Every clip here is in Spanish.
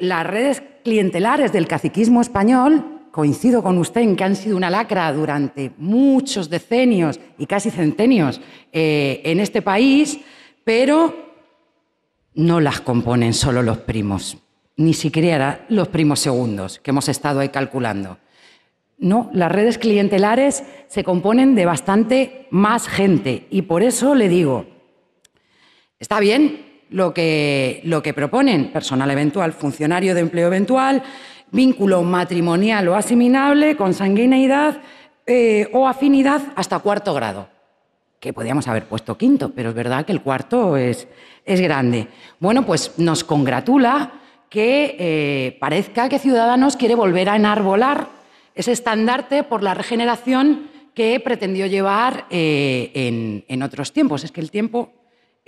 Las redes clientelares del caciquismo español, coincido con usted en que han sido una lacra durante muchos decenios y casi centenios eh, en este país, pero no las componen solo los primos, ni siquiera los primos segundos que hemos estado ahí calculando. No, las redes clientelares se componen de bastante más gente y por eso le digo, está bien lo que, lo que proponen, personal eventual, funcionario de empleo eventual, vínculo matrimonial o asimilable, consanguineidad eh, o afinidad hasta cuarto grado. Que podríamos haber puesto quinto, pero es verdad que el cuarto es, grande. Bueno, pues nos congratula que eh, parezca que Ciudadanos quiere volver a enarbolar ese estandarte por la regeneración que pretendió llevar eh, en, en otros tiempos. Es que el tiempo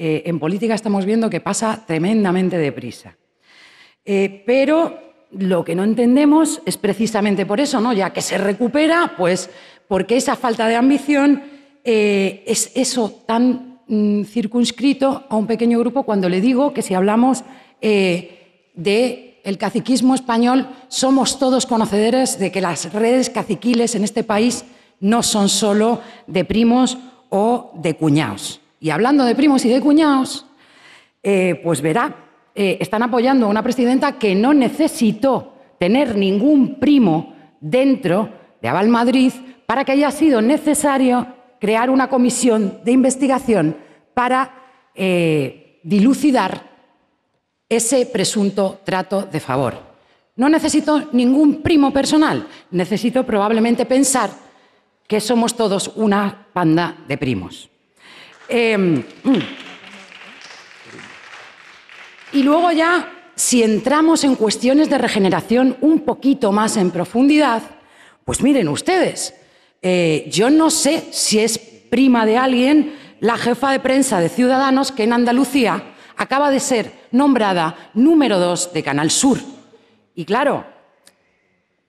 eh, en política estamos viendo que pasa tremendamente deprisa. Eh, pero lo que no entendemos es precisamente por eso, ¿no? Ya que se recupera, pues porque esa falta de ambición eh, es eso tan mm, circunscrito a un pequeño grupo cuando le digo que si hablamos de caciquismo español, somos todos conocedores de que las redes caciquiles en este país no son solo de primos o de cuñados. Y hablando de primos y de cuñados, eh, pues verá, eh, están apoyando a una presidenta que no necesitó tener ningún primo dentro de Aval Madrid para que haya sido necesario crear una comisión de investigación para eh, dilucidar ese presunto trato de favor. No necesito ningún primo personal, necesito probablemente pensar que somos todos una panda de primos. Em, mm. y luego ya, si entramos en cuestiones de regeneración un poquito más en profundidad, pues miren ustedes, eh, yo no sé si es prima de alguien la jefa de prensa de Ciudadanos que en Andalucía acaba de ser nombrada número dos de Canal Sur. Y claro,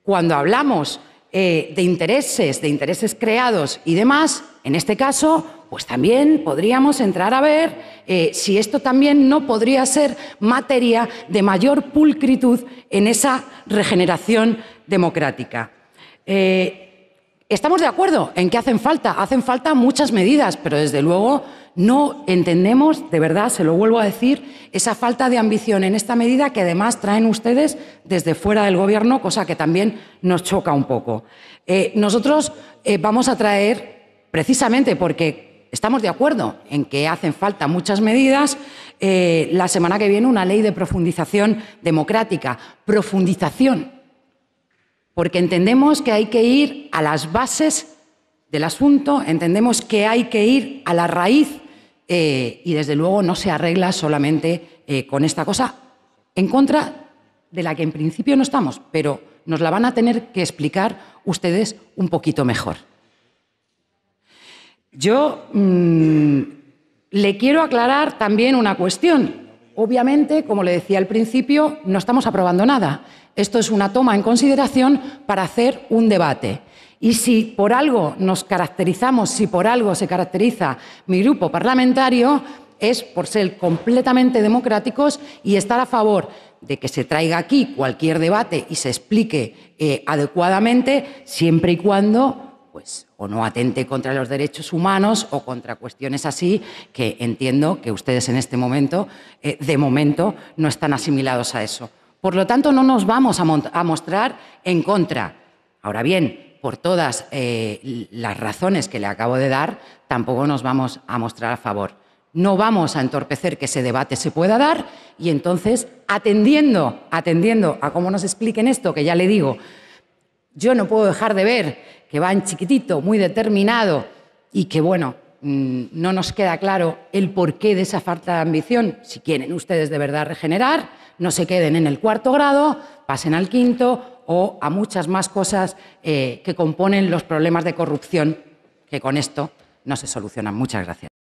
cuando hablamos eh, de intereses, de intereses creados y demás, en este caso, pues también podríamos entrar a ver eh, si esto también no podría ser materia de mayor pulcritud en esa regeneración democrática. Eh, Estamos de acuerdo en que hacen falta, hacen falta muchas medidas, pero desde luego no entendemos, de verdad, se lo vuelvo a decir, esa falta de ambición en esta medida que además traen ustedes desde fuera del Gobierno, cosa que también nos choca un poco. Eh, nosotros eh, vamos a traer, precisamente porque estamos de acuerdo en que hacen falta muchas medidas, eh, la semana que viene una ley de profundización democrática, profundización porque entendemos que hay que ir a las bases del asunto, entendemos que hay que ir a la raíz eh, y desde luego no se arregla solamente eh, con esta cosa en contra de la que en principio no estamos, pero nos la van a tener que explicar ustedes un poquito mejor. Yo mm, le quiero aclarar también una cuestión, Obviamente, como le decía al principio, no estamos aprobando nada. Esto es una toma en consideración para hacer un debate. Y si por algo nos caracterizamos, si por algo se caracteriza mi grupo parlamentario, es por ser completamente democráticos y estar a favor de que se traiga aquí cualquier debate y se explique eh, adecuadamente, siempre y cuando pues o no atente contra los derechos humanos o contra cuestiones así que entiendo que ustedes en este momento, eh, de momento, no están asimilados a eso. Por lo tanto, no nos vamos a, mostrar en contra. Ahora bien, por todas eh, las razones que le acabo de dar, tampoco nos vamos a mostrar a favor. No vamos a entorpecer que ese debate se pueda dar y entonces, atendiendo, atendiendo a cómo nos expliquen esto, que ya le digo, yo no puedo dejar de ver que va en chiquitito, muy determinado, y que, bueno, mm, no nos queda claro el porqué de esa falta de ambición. Si quieren ustedes de verdad regenerar, no se queden en el cuarto grado, pasen al quinto o a muchas más cosas eh, que componen los problemas de corrupción, que con esto no se solucionan. Muchas gracias.